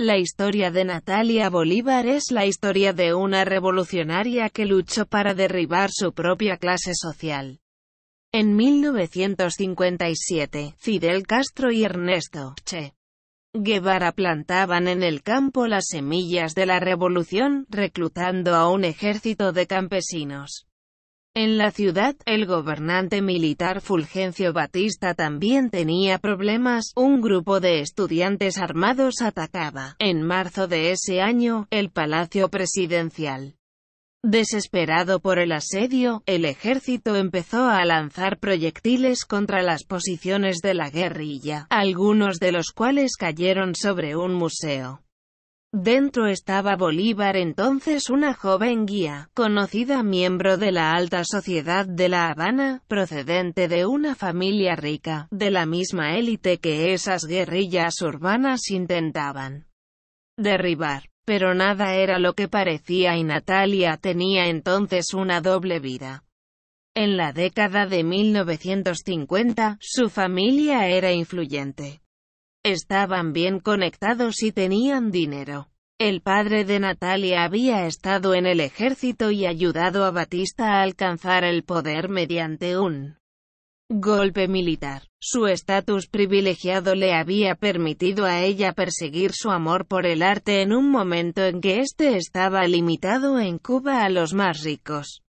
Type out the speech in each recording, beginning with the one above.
La historia de Natalia Bolívar es la historia de una revolucionaria que luchó para derribar su propia clase social. En 1957, Fidel Castro y Ernesto Che Guevara plantaban en el campo las semillas de la revolución, reclutando a un ejército de campesinos. En la ciudad, el gobernante militar Fulgencio Batista también tenía problemas, un grupo de estudiantes armados atacaba, en marzo de ese año, el Palacio Presidencial. Desesperado por el asedio, el ejército empezó a lanzar proyectiles contra las posiciones de la guerrilla, algunos de los cuales cayeron sobre un museo. Dentro estaba Bolívar entonces una joven guía, conocida miembro de la alta sociedad de La Habana, procedente de una familia rica, de la misma élite que esas guerrillas urbanas intentaban derribar. Pero nada era lo que parecía y Natalia tenía entonces una doble vida. En la década de 1950, su familia era influyente. Estaban bien conectados y tenían dinero. El padre de Natalia había estado en el ejército y ayudado a Batista a alcanzar el poder mediante un golpe militar. Su estatus privilegiado le había permitido a ella perseguir su amor por el arte en un momento en que éste estaba limitado en Cuba a los más ricos.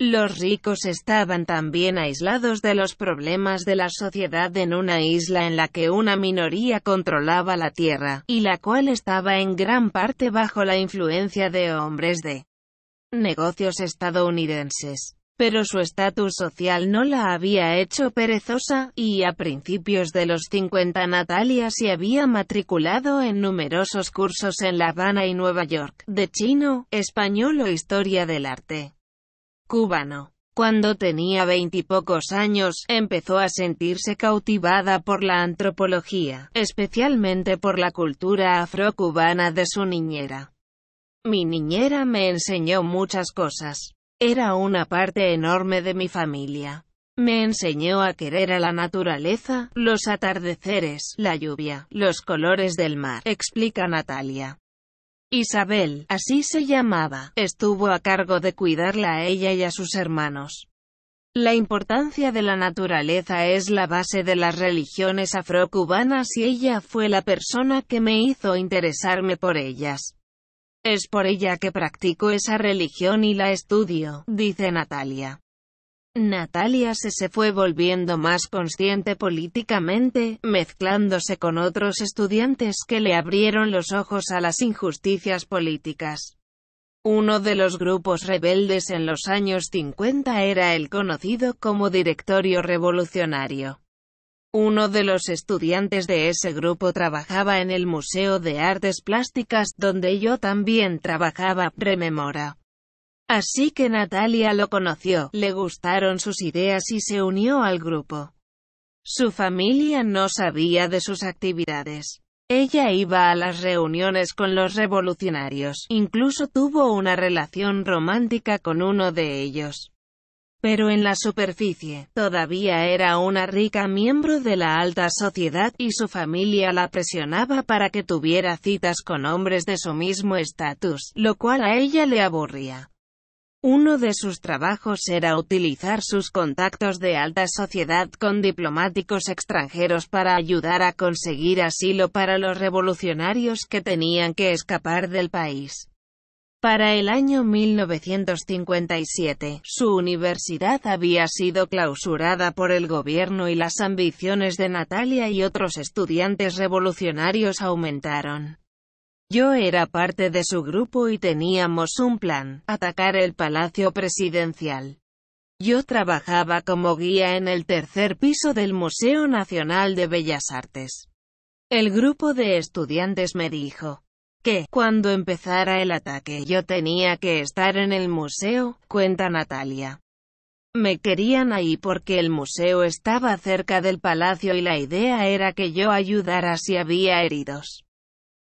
Los ricos estaban también aislados de los problemas de la sociedad en una isla en la que una minoría controlaba la tierra, y la cual estaba en gran parte bajo la influencia de hombres de negocios estadounidenses. Pero su estatus social no la había hecho perezosa, y a principios de los 50 Natalia se había matriculado en numerosos cursos en La Habana y Nueva York, de chino, español o historia del arte cubano. Cuando tenía veintipocos años, empezó a sentirse cautivada por la antropología, especialmente por la cultura afrocubana de su niñera. Mi niñera me enseñó muchas cosas. Era una parte enorme de mi familia. Me enseñó a querer a la naturaleza, los atardeceres, la lluvia, los colores del mar, explica Natalia. Isabel, así se llamaba, estuvo a cargo de cuidarla a ella y a sus hermanos. La importancia de la naturaleza es la base de las religiones afrocubanas y ella fue la persona que me hizo interesarme por ellas. Es por ella que practico esa religión y la estudio, dice Natalia. Natalia se, se fue volviendo más consciente políticamente, mezclándose con otros estudiantes que le abrieron los ojos a las injusticias políticas. Uno de los grupos rebeldes en los años 50 era el conocido como Directorio Revolucionario. Uno de los estudiantes de ese grupo trabajaba en el Museo de Artes Plásticas donde yo también trabajaba, rememora. Así que Natalia lo conoció, le gustaron sus ideas y se unió al grupo. Su familia no sabía de sus actividades. Ella iba a las reuniones con los revolucionarios, incluso tuvo una relación romántica con uno de ellos. Pero en la superficie, todavía era una rica miembro de la alta sociedad y su familia la presionaba para que tuviera citas con hombres de su mismo estatus, lo cual a ella le aburría. Uno de sus trabajos era utilizar sus contactos de alta sociedad con diplomáticos extranjeros para ayudar a conseguir asilo para los revolucionarios que tenían que escapar del país. Para el año 1957, su universidad había sido clausurada por el gobierno y las ambiciones de Natalia y otros estudiantes revolucionarios aumentaron. Yo era parte de su grupo y teníamos un plan, atacar el Palacio Presidencial. Yo trabajaba como guía en el tercer piso del Museo Nacional de Bellas Artes. El grupo de estudiantes me dijo que, cuando empezara el ataque yo tenía que estar en el museo, cuenta Natalia. Me querían ahí porque el museo estaba cerca del palacio y la idea era que yo ayudara si había heridos.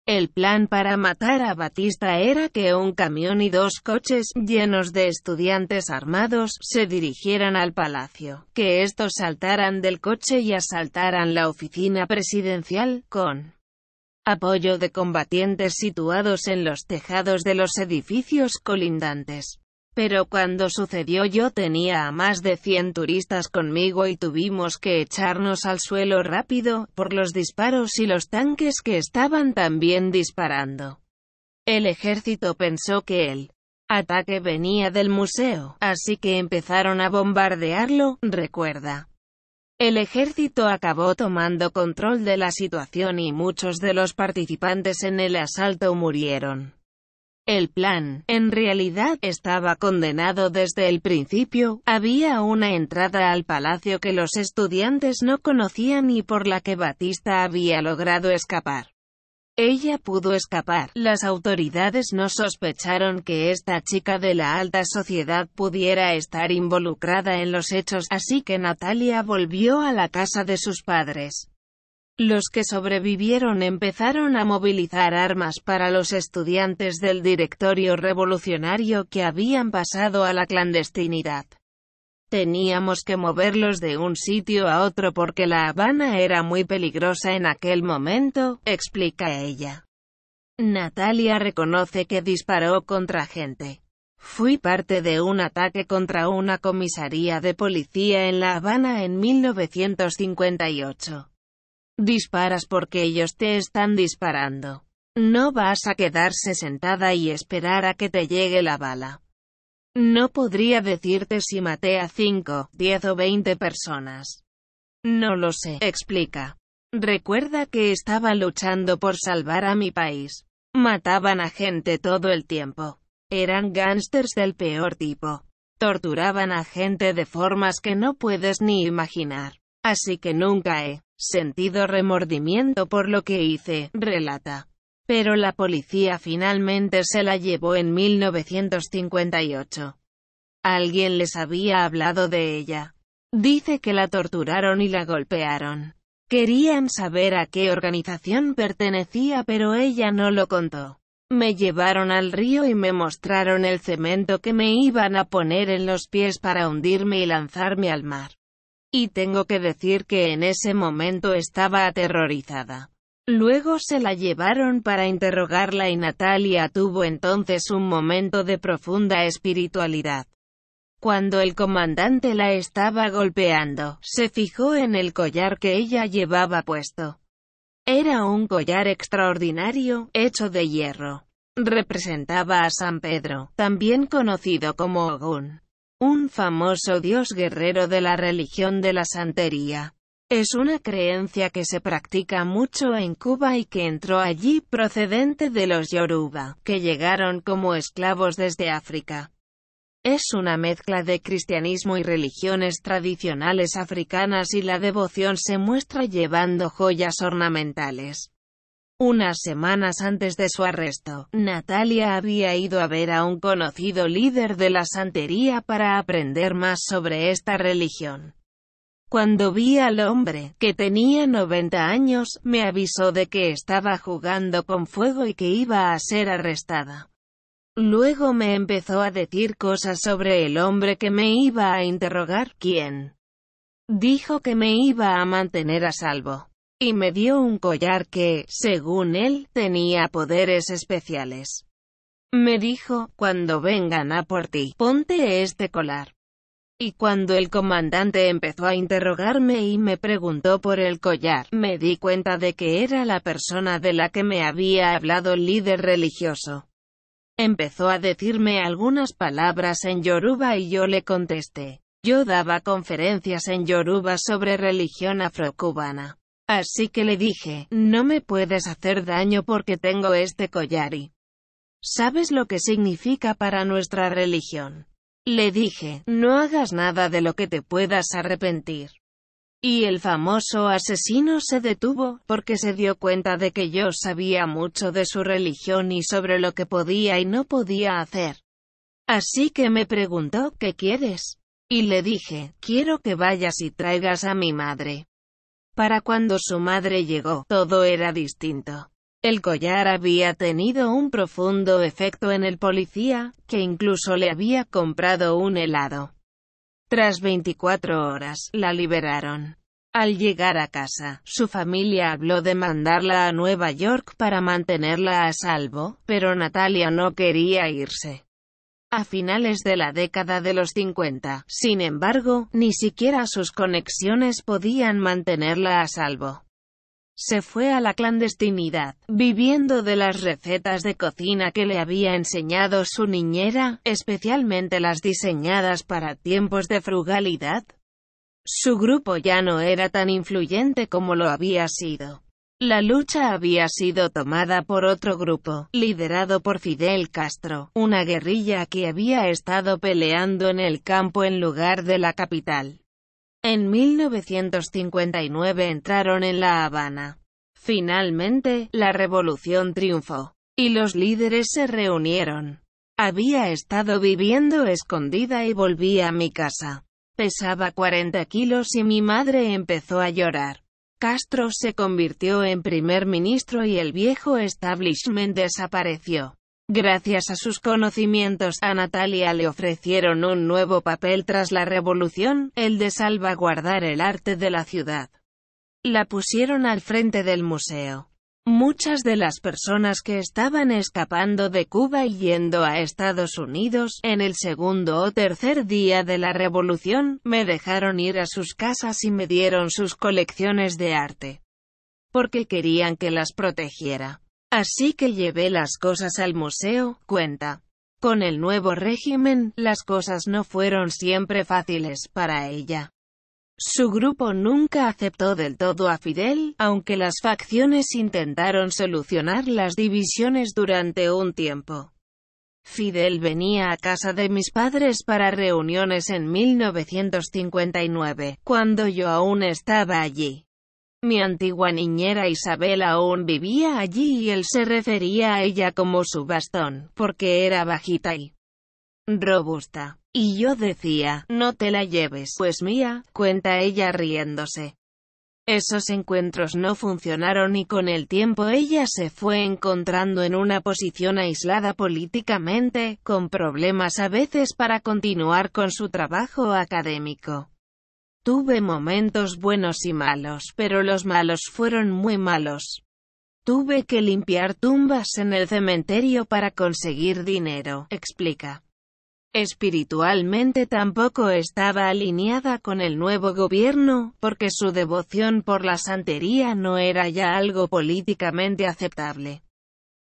El plan para matar a Batista era que un camión y dos coches, llenos de estudiantes armados, se dirigieran al palacio, que estos saltaran del coche y asaltaran la oficina presidencial, con apoyo de combatientes situados en los tejados de los edificios colindantes. Pero cuando sucedió yo tenía a más de 100 turistas conmigo y tuvimos que echarnos al suelo rápido, por los disparos y los tanques que estaban también disparando. El ejército pensó que el ataque venía del museo, así que empezaron a bombardearlo, recuerda. El ejército acabó tomando control de la situación y muchos de los participantes en el asalto murieron. El plan, en realidad, estaba condenado desde el principio, había una entrada al palacio que los estudiantes no conocían y por la que Batista había logrado escapar. Ella pudo escapar. Las autoridades no sospecharon que esta chica de la alta sociedad pudiera estar involucrada en los hechos, así que Natalia volvió a la casa de sus padres. Los que sobrevivieron empezaron a movilizar armas para los estudiantes del directorio revolucionario que habían pasado a la clandestinidad. Teníamos que moverlos de un sitio a otro porque La Habana era muy peligrosa en aquel momento, explica ella. Natalia reconoce que disparó contra gente. Fui parte de un ataque contra una comisaría de policía en La Habana en 1958. Disparas porque ellos te están disparando. No vas a quedarse sentada y esperar a que te llegue la bala. No podría decirte si maté a 5, 10 o 20 personas. No lo sé, explica. Recuerda que estaba luchando por salvar a mi país. Mataban a gente todo el tiempo. Eran gángsters del peor tipo. Torturaban a gente de formas que no puedes ni imaginar. Así que nunca he Sentido remordimiento por lo que hice, relata. Pero la policía finalmente se la llevó en 1958. Alguien les había hablado de ella. Dice que la torturaron y la golpearon. Querían saber a qué organización pertenecía pero ella no lo contó. Me llevaron al río y me mostraron el cemento que me iban a poner en los pies para hundirme y lanzarme al mar. Y tengo que decir que en ese momento estaba aterrorizada. Luego se la llevaron para interrogarla y Natalia tuvo entonces un momento de profunda espiritualidad. Cuando el comandante la estaba golpeando, se fijó en el collar que ella llevaba puesto. Era un collar extraordinario, hecho de hierro. Representaba a San Pedro, también conocido como Ogún un famoso dios guerrero de la religión de la santería. Es una creencia que se practica mucho en Cuba y que entró allí procedente de los Yoruba, que llegaron como esclavos desde África. Es una mezcla de cristianismo y religiones tradicionales africanas y la devoción se muestra llevando joyas ornamentales. Unas semanas antes de su arresto, Natalia había ido a ver a un conocido líder de la santería para aprender más sobre esta religión. Cuando vi al hombre, que tenía 90 años, me avisó de que estaba jugando con fuego y que iba a ser arrestada. Luego me empezó a decir cosas sobre el hombre que me iba a interrogar, ¿quién? Dijo que me iba a mantener a salvo y me dio un collar que, según él, tenía poderes especiales. Me dijo, cuando vengan a por ti, ponte este collar. Y cuando el comandante empezó a interrogarme y me preguntó por el collar, me di cuenta de que era la persona de la que me había hablado el líder religioso. Empezó a decirme algunas palabras en yoruba y yo le contesté. Yo daba conferencias en yoruba sobre religión afrocubana. Así que le dije, no me puedes hacer daño porque tengo este collar y... ¿Sabes lo que significa para nuestra religión? Le dije, no hagas nada de lo que te puedas arrepentir. Y el famoso asesino se detuvo, porque se dio cuenta de que yo sabía mucho de su religión y sobre lo que podía y no podía hacer. Así que me preguntó, ¿qué quieres? Y le dije, quiero que vayas y traigas a mi madre. Para cuando su madre llegó, todo era distinto. El collar había tenido un profundo efecto en el policía, que incluso le había comprado un helado. Tras 24 horas, la liberaron. Al llegar a casa, su familia habló de mandarla a Nueva York para mantenerla a salvo, pero Natalia no quería irse a finales de la década de los 50. Sin embargo, ni siquiera sus conexiones podían mantenerla a salvo. Se fue a la clandestinidad, viviendo de las recetas de cocina que le había enseñado su niñera, especialmente las diseñadas para tiempos de frugalidad. Su grupo ya no era tan influyente como lo había sido. La lucha había sido tomada por otro grupo, liderado por Fidel Castro, una guerrilla que había estado peleando en el campo en lugar de la capital. En 1959 entraron en La Habana. Finalmente, la revolución triunfó, y los líderes se reunieron. Había estado viviendo escondida y volví a mi casa. Pesaba 40 kilos y mi madre empezó a llorar. Castro se convirtió en primer ministro y el viejo establishment desapareció. Gracias a sus conocimientos, a Natalia le ofrecieron un nuevo papel tras la revolución, el de salvaguardar el arte de la ciudad. La pusieron al frente del museo. Muchas de las personas que estaban escapando de Cuba y yendo a Estados Unidos, en el segundo o tercer día de la revolución, me dejaron ir a sus casas y me dieron sus colecciones de arte. Porque querían que las protegiera. Así que llevé las cosas al museo, cuenta. Con el nuevo régimen, las cosas no fueron siempre fáciles para ella. Su grupo nunca aceptó del todo a Fidel, aunque las facciones intentaron solucionar las divisiones durante un tiempo. Fidel venía a casa de mis padres para reuniones en 1959, cuando yo aún estaba allí. Mi antigua niñera Isabel aún vivía allí y él se refería a ella como su bastón, porque era bajita y robusta. Y yo decía, no te la lleves, pues mía, cuenta ella riéndose. Esos encuentros no funcionaron y con el tiempo ella se fue encontrando en una posición aislada políticamente, con problemas a veces para continuar con su trabajo académico. Tuve momentos buenos y malos, pero los malos fueron muy malos. Tuve que limpiar tumbas en el cementerio para conseguir dinero, explica. Espiritualmente tampoco estaba alineada con el nuevo gobierno, porque su devoción por la santería no era ya algo políticamente aceptable.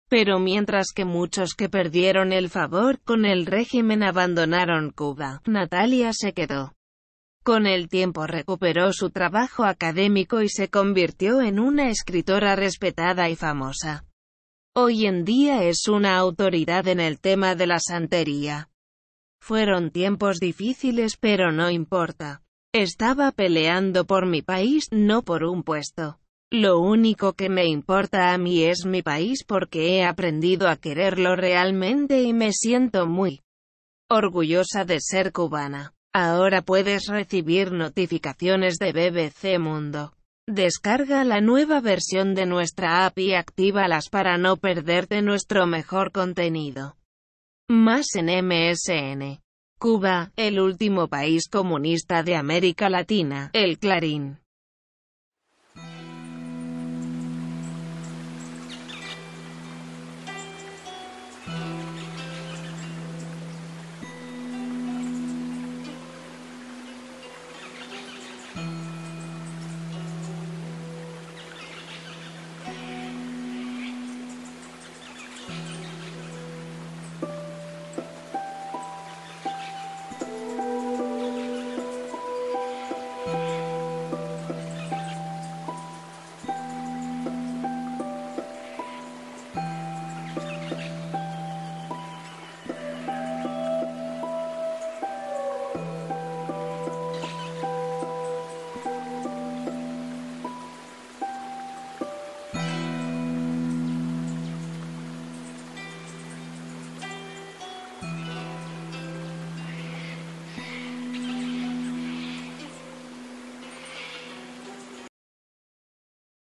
Pero mientras que muchos que perdieron el favor con el régimen abandonaron Cuba, Natalia se quedó. Con el tiempo recuperó su trabajo académico y se convirtió en una escritora respetada y famosa. Hoy en día es una autoridad en el tema de la santería. Fueron tiempos difíciles pero no importa. Estaba peleando por mi país, no por un puesto. Lo único que me importa a mí es mi país porque he aprendido a quererlo realmente y me siento muy orgullosa de ser cubana. Ahora puedes recibir notificaciones de BBC Mundo. Descarga la nueva versión de nuestra app y actívalas para no perderte nuestro mejor contenido. Más en MSN. Cuba, el último país comunista de América Latina, el Clarín.